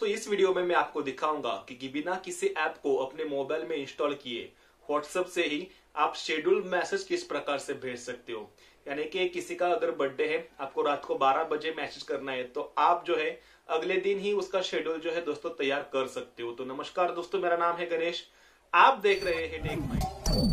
दोस्तों इस वीडियो में मैं आपको दिखाऊंगा कि, कि बिना किसी ऐप को अपने मोबाइल में इंस्टॉल किए व्हाट्सएप से ही आप शेड्यूल मैसेज किस प्रकार से भेज सकते हो यानी कि किसी का अगर बर्थडे है आपको रात को 12 बजे मैसेज करना है तो आप जो है अगले दिन ही उसका शेड्यूल जो है दोस्तों तैयार कर सकते हो तो नमस्कार दोस्तों मेरा नाम है गणेश आप देख रहे हैं टेक माइंड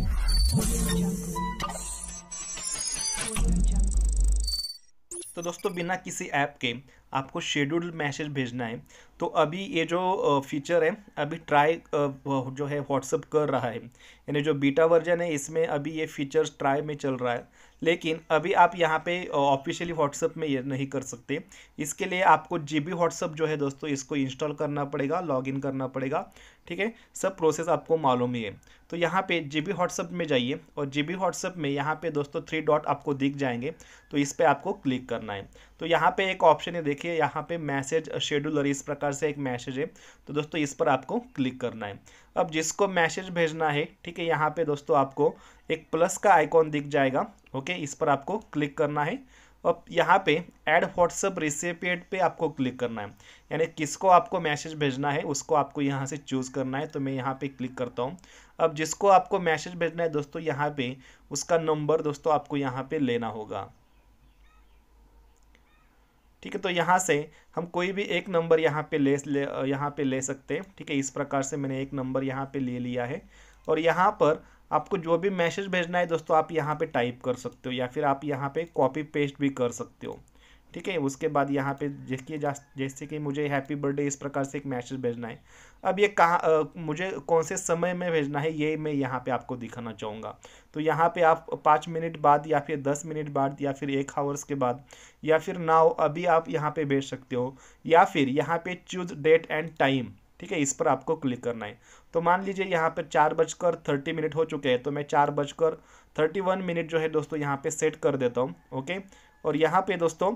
तो दोस्तों बिना किसी ऐप के आपको शेड्यूल्ड मैसेज भेजना है तो अभी ये जो फीचर है अभी ट्राई जो है व्हाट्सअप कर रहा है यानी जो बीटा वर्जन है इसमें अभी ये फीचर्स ट्राई में चल रहा है लेकिन अभी आप यहाँ पे ऑफिशियली व्हाट्सअप में ये नहीं कर सकते इसके लिए आपको जी बी व्हाट्सअप जो है दोस्तों इसको इंस्टॉल करना पड़ेगा लॉगिन करना पड़ेगा ठीक है सब प्रोसेस आपको मालूम ही है तो यहाँ पे जी बी व्हाट्सअप में जाइए और जी बी व्हाट्सअप में यहाँ पे दोस्तों थ्री डॉट आपको दिख जाएंगे तो इस पर आपको क्लिक करना है तो यहाँ पे एक ऑप्शन है देख देखिए यहाँ पे मैसेज शेड्यूलर इस प्रकार से एक मैसेज है तो दोस्तों इस पर आपको क्लिक करना है अब जिसको मैसेज भेजना है ठीक है यहाँ पे दोस्तों आपको एक प्लस का आइकॉन दिख जाएगा ओके इस पर आपको क्लिक करना है अब यहाँ पे ऐड व्हाट्सअप रिसिपिएट पे आपको क्लिक करना है यानी किसको आपको मैसेज भेजना है उसको आपको यहाँ से चूज़ करना है तो मैं यहाँ पे क्लिक करता हूँ अब जिसको आपको मैसेज भेजना है दोस्तों यहाँ पे उसका नंबर दोस्तों आपको यहाँ पे लेना होगा ठीक है तो यहाँ से हम कोई भी एक नंबर यहाँ पे ले, यहाँ पे ले सकते हैं ठीक है इस प्रकार से मैंने एक नंबर यहाँ पे ले लिया है और यहाँ पर आपको जो भी मैसेज भेजना है दोस्तों आप यहाँ पे टाइप कर सकते हो या फिर आप यहाँ पे कॉपी पेस्ट भी कर सकते हो ठीक है उसके बाद यहाँ पे देखिए जा जैसे कि मुझे हैप्पी बर्थडे इस प्रकार से एक मैसेज भेजना है अब ये कहाँ मुझे कौन से समय में भेजना है ये मैं यहाँ पे आपको दिखाना चाहूँगा तो यहाँ पे आप पाँच मिनट बाद या फिर दस मिनट बाद या फिर एक आवर्स के बाद या फिर नाव अभी आप यहाँ पे भेज सकते हो या फिर यहाँ पे चूज डेट एंड टाइम ठीक है इस पर आपको क्लिक करना है तो मान लीजिए यहाँ पर चार बजकर थर्टी मिनट हो चुके हैं तो मैं चार बजकर थर्टी वन मिनट जो है दोस्तों यहाँ पे सेट कर देता हूँ ओके और यहाँ पे दोस्तों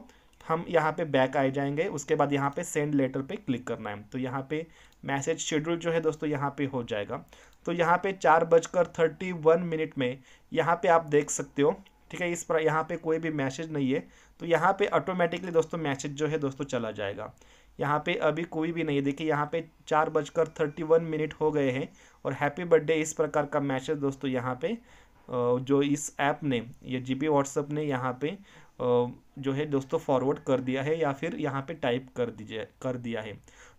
हम यहाँ पे बैक आए जाएंगे उसके बाद यहाँ पे सेंड लेटर पे क्लिक करना है तो यहाँ पे मैसेज शेड्यूल जो है दोस्तों यहाँ पे हो जाएगा तो यहाँ पे चार बजकर थर्टी वन मिनट में यहाँ पे आप देख सकते हो ठीक है इस पर यहाँ पे कोई भी मैसेज नहीं है तो यहाँ पे ऑटोमेटिकली दोस्तों मैसेज जो है दोस्तों चला जाएगा यहाँ पे अभी कोई भी नहीं है देखिए यहाँ पे चार बजकर थर्टी वन मिनट हो गए हैं और हैप्पी बर्थडे इस प्रकार का मैसेज दोस्तों यहाँ पे जो इस ऐप ने ये जी बी व्हाट्सएप ने यहाँ पे जो है दोस्तों फॉरवर्ड कर दिया है या फिर यहाँ पे टाइप कर दीजिए कर दिया है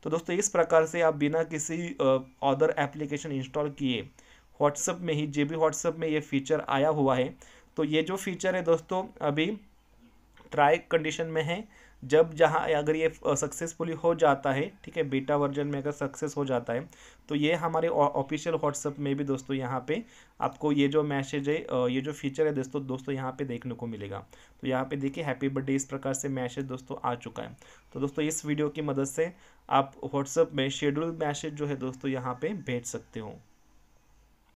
तो दोस्तों इस प्रकार से आप बिना किसी अदर एप्लीकेशन इंस्टॉल किए व्हाट्सअप में ही जे बी में ये फीचर आया हुआ है तो ये जो फीचर है दोस्तों अभी ट्राई कंडीशन में है जब जहाँ अगर ये सक्सेसफुली हो जाता है ठीक है बीटा वर्जन में अगर सक्सेस हो जाता है तो ये हमारे ऑफिशियल व्हाट्सएप में भी दोस्तों यहाँ पे आपको ये जो मैसेज है ये जो फीचर है दोस्तों दोस्तों यहाँ पे देखने को मिलेगा तो यहाँ पे देखिए हैप्पी बर्थडे इस प्रकार से मैसेज दोस्तों आ चुका है तो दोस्तों इस वीडियो की मदद से आप व्हाट्सएप में शेड्यूल मैसेज जो है दोस्तों यहाँ पर भेज सकते हो